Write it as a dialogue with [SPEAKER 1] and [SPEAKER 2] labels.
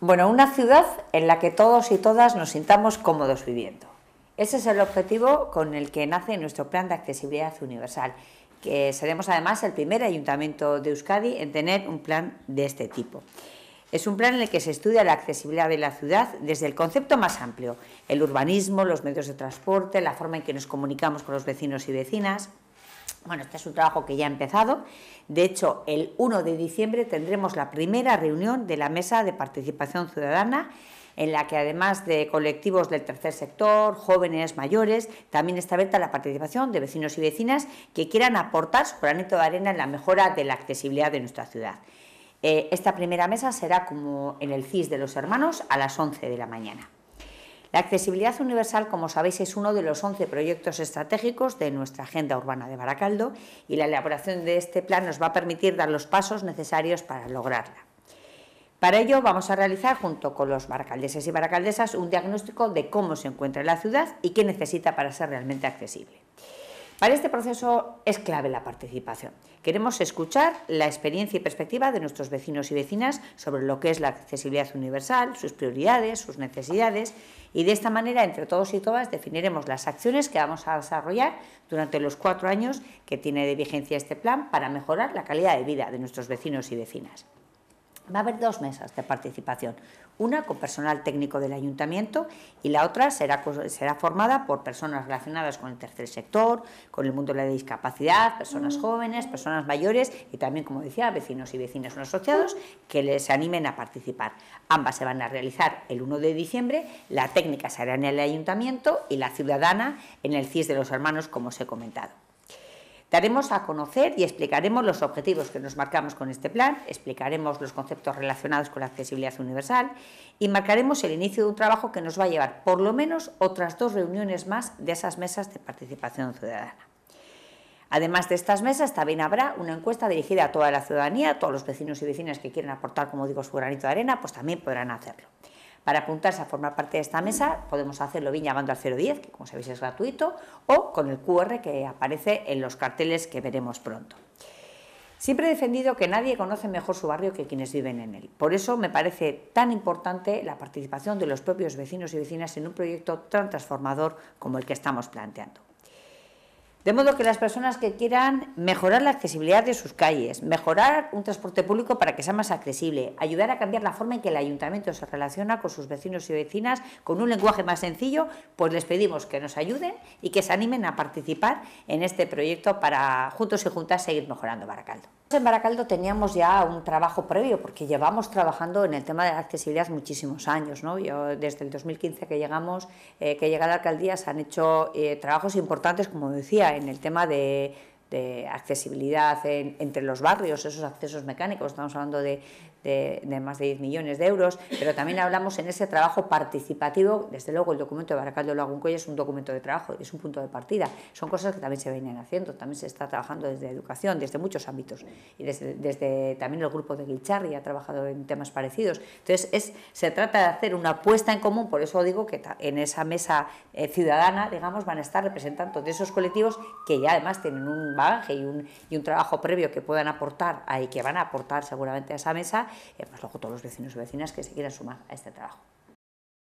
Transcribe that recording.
[SPEAKER 1] Bueno, una ciudad en la que todos y todas nos sintamos cómodos viviendo. Ese es el objetivo con el que nace nuestro plan de accesibilidad universal, que seremos además el primer ayuntamiento de Euskadi en tener un plan de este tipo. Es un plan en el que se estudia la accesibilidad de la ciudad desde el concepto más amplio, el urbanismo, los medios de transporte, la forma en que nos comunicamos con los vecinos y vecinas, bueno, este es un trabajo que ya ha empezado. De hecho, el 1 de diciembre tendremos la primera reunión de la Mesa de Participación Ciudadana en la que además de colectivos del tercer sector, jóvenes, mayores, también está abierta la participación de vecinos y vecinas que quieran aportar su granito de arena en la mejora de la accesibilidad de nuestra ciudad. Eh, esta primera mesa será como en el CIS de los hermanos a las 11 de la mañana. La accesibilidad universal, como sabéis, es uno de los 11 proyectos estratégicos de nuestra Agenda Urbana de Baracaldo y la elaboración de este plan nos va a permitir dar los pasos necesarios para lograrla. Para ello vamos a realizar junto con los baracaldeses y baracaldesas un diagnóstico de cómo se encuentra la ciudad y qué necesita para ser realmente accesible. Para este proceso es clave la participación. Queremos escuchar la experiencia y perspectiva de nuestros vecinos y vecinas sobre lo que es la accesibilidad universal, sus prioridades, sus necesidades y de esta manera entre todos y todas definiremos las acciones que vamos a desarrollar durante los cuatro años que tiene de vigencia este plan para mejorar la calidad de vida de nuestros vecinos y vecinas. Va a haber dos mesas de participación, una con personal técnico del ayuntamiento y la otra será, formada por personas relacionadas con el tercer sector, con el mundo de la discapacidad, personas mm. jóvenes, personas mayores y también, como decía, vecinos y vecinas no asociados que les animen a participar. Ambas se van a realizar el 1 de diciembre, la técnica será en el ayuntamiento y la ciudadana en el CIS de los hermanos, como os he comentado. Daremos a conocer y explicaremos los objetivos que nos marcamos con este plan, explicaremos los conceptos relacionados con la accesibilidad universal y marcaremos el inicio de un trabajo que nos va a llevar por lo menos otras dos reuniones más de esas mesas de participación ciudadana. Además de estas mesas, también habrá una encuesta dirigida a toda la ciudadanía, a todos los vecinos y vecinas que quieran aportar, como digo, su granito de arena, pues también podrán hacerlo. Para apuntarse a formar parte de esta mesa podemos hacerlo bien llamando al 010, que como sabéis es gratuito, o con el QR que aparece en los carteles que veremos pronto. Siempre he defendido que nadie conoce mejor su barrio que quienes viven en él. Por eso me parece tan importante la participación de los propios vecinos y vecinas en un proyecto tan transformador como el que estamos planteando. De modo que las personas que quieran mejorar la accesibilidad de sus calles, mejorar un transporte público para que sea más accesible, ayudar a cambiar la forma en que el ayuntamiento se relaciona con sus vecinos y vecinas con un lenguaje más sencillo, pues les pedimos que nos ayuden y que se animen a participar en este proyecto para juntos y juntas seguir mejorando Baracaldo. En Baracaldo teníamos ya un trabajo previo, porque llevamos trabajando en el tema de la accesibilidad muchísimos años. ¿no? desde el 2015 que llegamos, eh, que llega la alcaldía, se han hecho eh, trabajos importantes, como decía, en el tema de de accesibilidad entre los barrios, esos accesos mecánicos, estamos hablando de, más de 10 millones de euros, pero también hablamos en ese trabajo participativo, desde luego el documento de Baracaldo Laguncoy es un documento de trabajo, es un punto de partida, son cosas que también se vienen haciendo, también se está trabajando desde educación, desde muchos ámbitos, y desde, también el grupo de Guilcharri ha trabajado en temas parecidos, entonces es, se trata de hacer una apuesta en común, por eso digo que en esa mesa eh, ciudadana, digamos, van a estar representantes de esos colectivos que ya además tienen un y un, trabajo previo que puedan aportar y que van a aportar seguramente a esa mesa, y eh, pues luego todos los vecinos y vecinas que se quieran sumar a este trabajo.